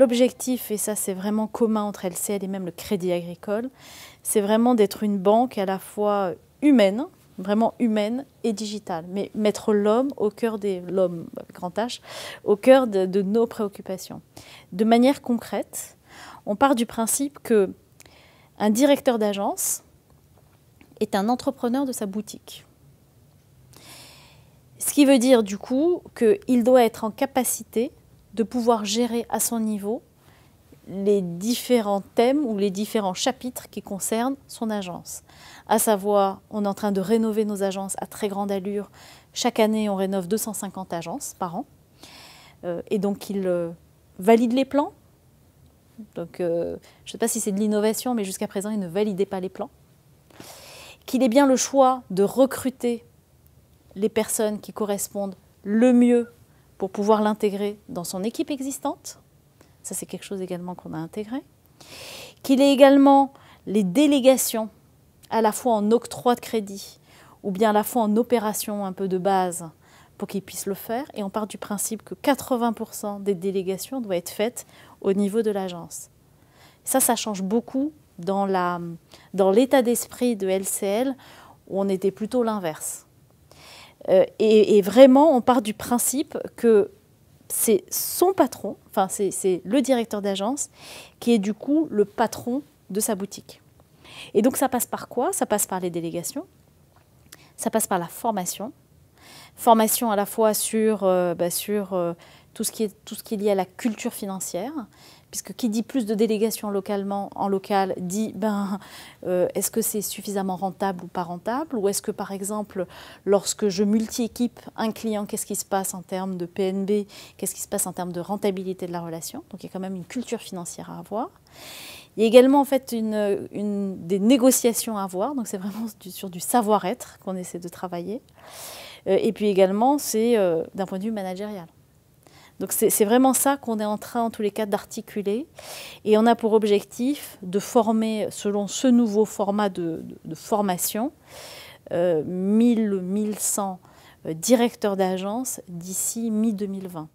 L'objectif, et ça c'est vraiment commun entre LCL et même le Crédit Agricole, c'est vraiment d'être une banque à la fois humaine, vraiment humaine et digitale, mais mettre l'homme au cœur des l'homme au cœur de, de, nos préoccupations. De manière concrète, on part du principe que un directeur d'agence est un entrepreneur de sa boutique. Ce qui veut dire du coup qu'il doit être en capacité de pouvoir gérer à son niveau les différents thèmes ou les différents chapitres qui concernent son agence. À savoir, on est en train de rénover nos agences à très grande allure. Chaque année, on rénove 250 agences par an. Euh, et donc, il euh, valide les plans. Donc, euh, je ne sais pas si c'est de l'innovation, mais jusqu'à présent, il ne validait pas les plans. Qu'il ait bien le choix de recruter les personnes qui correspondent le mieux pour pouvoir l'intégrer dans son équipe existante. Ça, c'est quelque chose également qu'on a intégré. Qu'il ait également les délégations, à la fois en octroi de crédit ou bien à la fois en opération un peu de base pour qu'il puisse le faire. Et on part du principe que 80% des délégations doivent être faites au niveau de l'agence. Ça, ça change beaucoup dans l'état dans d'esprit de LCL où on était plutôt l'inverse. Euh, et, vraiment, on part du principe que c'est son patron, enfin c'est le directeur d'agence, qui est du coup le patron de sa boutique. Et donc ça passe par quoi Ça passe par les délégations, ça passe par la formation, formation à la fois sur, euh, bah, euh, tout, ce qui est, tout ce qui est lié à la culture financière, puisque qui dit plus de délégations localement, en local, dit ben, euh, est-ce que c'est suffisamment rentable ou pas rentable Ou est-ce que, par exemple, lorsque je multi-équipe un client, qu'est-ce qui se passe en termes de PNB Qu'est-ce qui se passe en termes de rentabilité de la relation Donc il y a quand même une culture financière à avoir. Il y a également en fait une, des négociations à avoir, donc c'est vraiment sur du savoir-être qu'on essaie de travailler. Euh, et puis également, c'est euh, d'un point de vue managérial. Donc c'est vraiment ça qu'on est en train, en tous les cas, d'articuler. Et on a pour objectif de former, selon ce nouveau format de, formation, 1 euh, 100 euh, directeurs d'agence d'ici mi-2020.